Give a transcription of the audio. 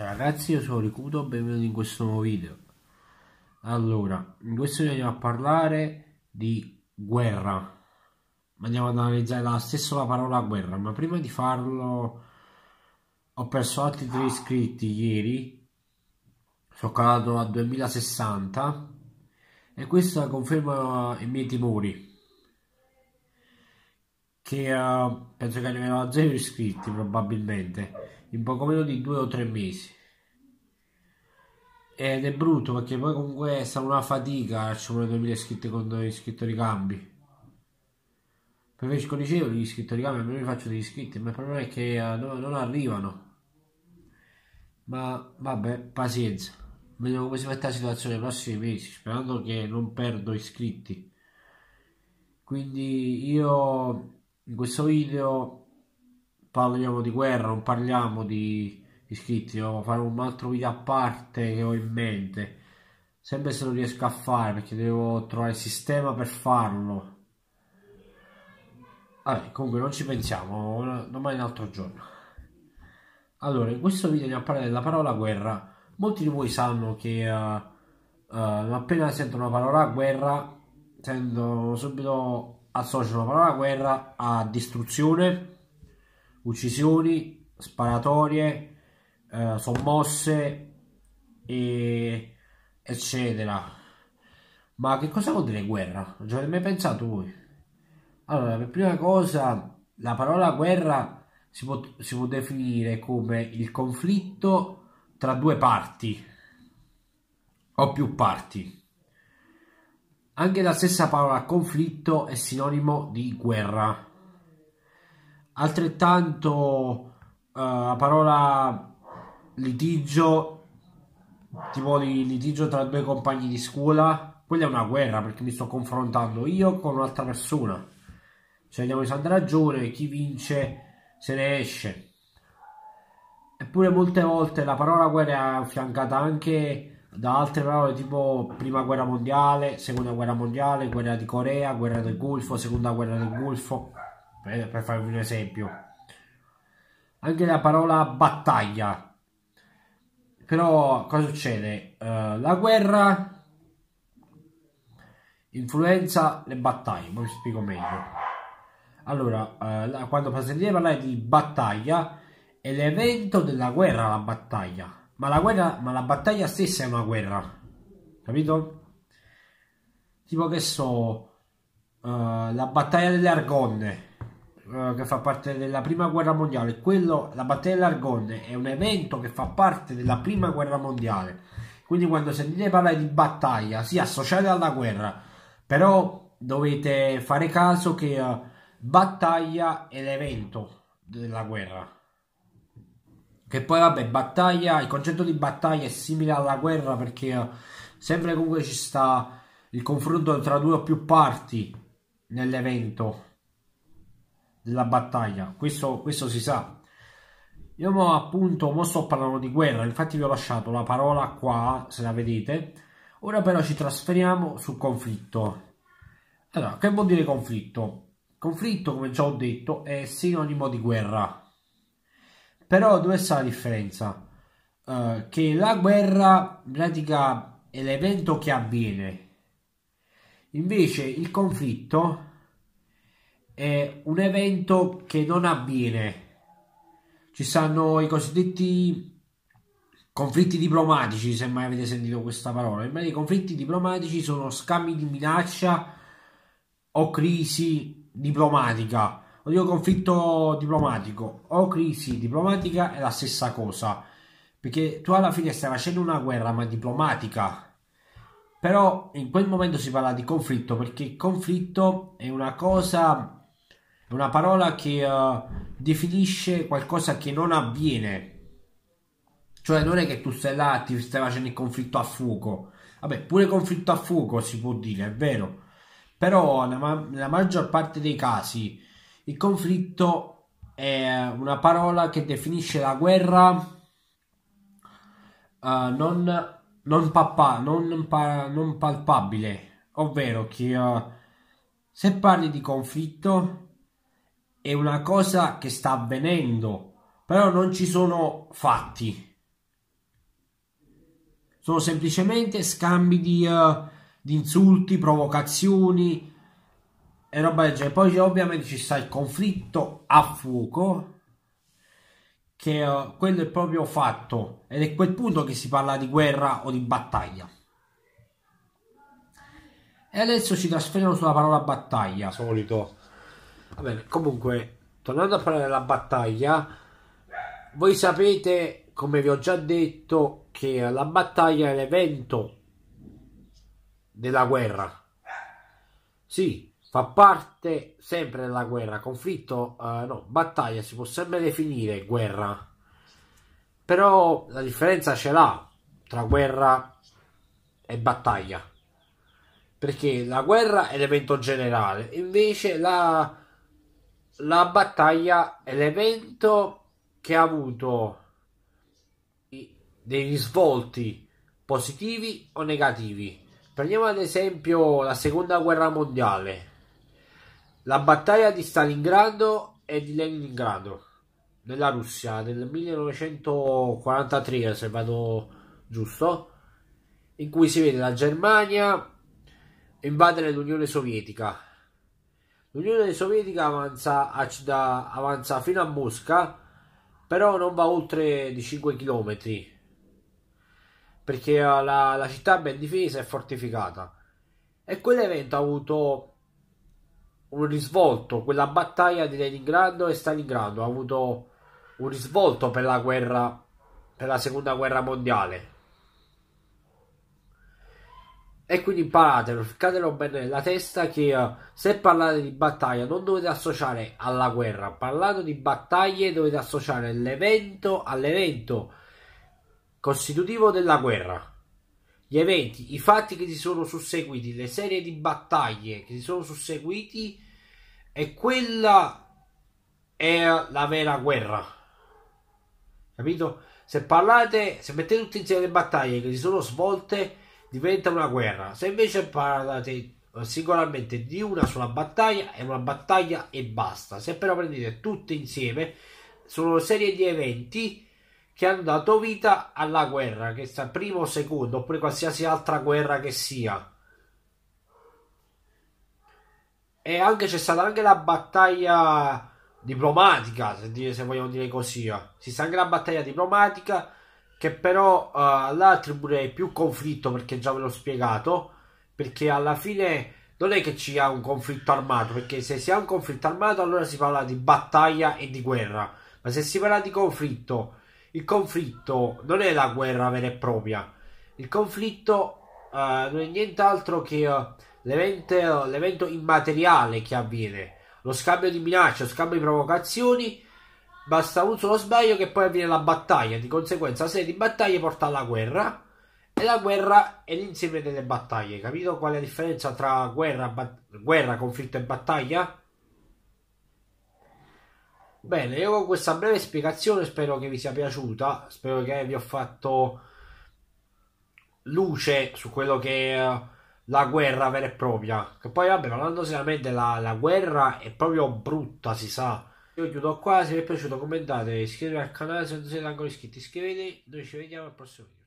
Ciao ragazzi, io sono Ricuto, benvenuti in questo nuovo video. Allora, in questo video andiamo a parlare di guerra. Andiamo ad analizzare la stessa parola guerra, ma prima di farlo ho perso altri tre iscritti ieri. Sono calato a 2060 e questo conferma i miei timori. Che uh, penso che arriverò a zero iscritti probabilmente in poco meno di due o tre mesi ed è brutto perché poi comunque è stata una fatica ci vogliono 2000 iscritti con gli iscritti cambi. preferisco dicevo gli iscritti ricambi almeno mi faccio degli iscritti ma il problema è che eh, non, non arrivano ma vabbè pazienza vediamo come si mette la situazione nei prossimi mesi sperando che non perdo iscritti quindi io in questo video parliamo di guerra, non parliamo di iscritti, devo fare un altro video a parte che ho in mente. Sempre se lo riesco a fare, perché devo trovare il sistema per farlo. Vabbè, comunque non ci pensiamo, domani un altro giorno. Allora, in questo video andiamo a parlare della parola guerra. Molti di voi sanno che uh, uh, appena sentono la parola guerra, sentono subito associano la parola guerra a distruzione, uccisioni, sparatorie, eh, sommosse, e... eccetera. Ma che cosa vuol dire guerra? Non ci avete mai pensato voi? Allora, per prima cosa, la parola guerra si può, si può definire come il conflitto tra due parti o più parti. Anche la stessa parola conflitto è sinonimo di guerra altrettanto uh, parola litigio tipo di litigio tra due compagni di scuola quella è una guerra perché mi sto confrontando io con un'altra persona cioè diamo santa ragione chi vince se ne esce eppure molte volte la parola guerra è affiancata anche da altre parole tipo prima guerra mondiale seconda guerra mondiale guerra di Corea guerra del Golfo seconda guerra del Golfo per, per farvi un esempio. Anche la parola battaglia. Però cosa succede? Uh, la guerra influenza le battaglie, poi vi spiego meglio. Allora, eh, quando sentirete parlare di battaglia, è l'evento della guerra la battaglia. Ma la guerra, ma la battaglia stessa è una guerra. Capito? Tipo che so, eh, la battaglia delle Argonne. Eh, che fa parte della prima guerra mondiale, quello, la battaglia dell'Argonne è un evento che fa parte della prima guerra mondiale. Quindi quando sentite parlare di battaglia, si sì, associate alla guerra, però dovete fare caso che uh, battaglia è l'evento della guerra. Che poi vabbè, battaglia, il concetto di battaglia è simile alla guerra perché uh, sempre comunque ci sta il confronto tra due o più parti nell'evento la battaglia, questo, questo si sa. Io mo, appunto mo sto parlando di guerra, infatti vi ho lasciato la parola qua, se la vedete. Ora però ci trasferiamo sul conflitto. Allora, che vuol dire conflitto? Conflitto, come già ho detto, è sinonimo di guerra. Però dove sta la differenza? Uh, che la guerra, in pratica, è l'evento che avviene. Invece il conflitto è un evento che non avviene. Ci stanno i cosiddetti conflitti diplomatici, se mai avete sentito questa parola. I conflitti diplomatici sono scambi di minaccia o crisi diplomatica. Lo dico conflitto diplomatico o crisi diplomatica è la stessa cosa. Perché tu alla fine stai facendo una guerra, ma diplomatica, però in quel momento si parla di conflitto perché il conflitto è una cosa è una parola che uh, definisce qualcosa che non avviene. Cioè non è che tu stai là, ti stai facendo il conflitto a fuoco. Vabbè, pure conflitto a fuoco si può dire, è vero. Però nella maggior parte dei casi il conflitto è una parola che definisce la guerra uh, non, non, papà, non, pa, non palpabile, ovvero che uh, se parli di conflitto è una cosa che sta avvenendo, però non ci sono fatti. Sono semplicemente scambi di, uh, di insulti, provocazioni e roba del genere. Poi ovviamente ci sta il conflitto a fuoco, che uh, quello è proprio fatto ed è quel punto che si parla di guerra o di battaglia. E adesso ci trasferiamo sulla parola battaglia. Solito. Va bene, comunque, tornando a parlare della battaglia, voi sapete, come vi ho già detto, che la battaglia è l'evento della guerra. Sì, fa parte sempre della guerra. Conflitto, uh, no, battaglia si può sempre definire guerra. Però la differenza ce l'ha tra guerra e battaglia. Perché la guerra è l'evento generale, invece la la battaglia è l'evento che ha avuto dei risvolti positivi o negativi. Prendiamo ad esempio la seconda guerra mondiale, la battaglia di Stalingrado e di Leningrado nella Russia nel 1943, se vado giusto, in cui si vede la Germania invadere l'Unione Sovietica L'Unione Sovietica avanza, avanza fino a Mosca, però non va oltre di 5 km, perché la, la città è ben difesa e fortificata. E quell'evento ha avuto un risvolto, quella battaglia di Leningrado e Stalingrado ha avuto un risvolto per la guerra, per la seconda guerra mondiale. E quindi imparatelo, ficcatelo bene nella testa che uh, se parlate di battaglia non dovete associare alla guerra, parlando di battaglie dovete associare l'evento all'evento costitutivo della guerra. Gli eventi, i fatti che si sono susseguiti, le serie di battaglie che si sono susseguiti e quella è la vera guerra. Capito? Se parlate, se mettete tutti insieme le battaglie che si sono svolte diventa una guerra. Se invece parlate eh, singolarmente di una sola battaglia, è una battaglia e basta. Se però prendete tutte insieme, sono una serie di eventi che hanno dato vita alla guerra, che sta prima o secondo, oppure qualsiasi altra guerra che sia. E anche c'è stata anche la battaglia diplomatica, se, vogliamo dire così. Si eh. stata anche la battaglia diplomatica che però uh, eh, la attribuirei più conflitto perché già ve l'ho spiegato, perché alla fine non è che ci sia un conflitto armato, perché se si ha un conflitto armato allora si parla di battaglia e di guerra, ma se si parla di conflitto, il conflitto non è la guerra vera e propria, il conflitto uh, non è nient'altro che uh, l'evento, l'evento immateriale che avviene, lo scambio di minacce, lo scambio di provocazioni Basta un solo sbaglio che poi avviene la battaglia. Di conseguenza, la serie di battaglie porta alla guerra. E la guerra è l'insieme delle battaglie. Capito qual è la differenza tra guerra, bat- guerra conflitto e battaglia? Bene, io con questa breve spiegazione spero che vi sia piaciuta. Spero che vi ho fatto luce su quello che è eh, la guerra vera e propria. Che poi, vabbè, parlando seriamente, la, la guerra è proprio brutta, si sa io chiudo qua, se vi è piaciuto commentate, iscrivetevi al canale se non siete ancora iscritti, iscrivetevi, noi ci vediamo al prossimo video.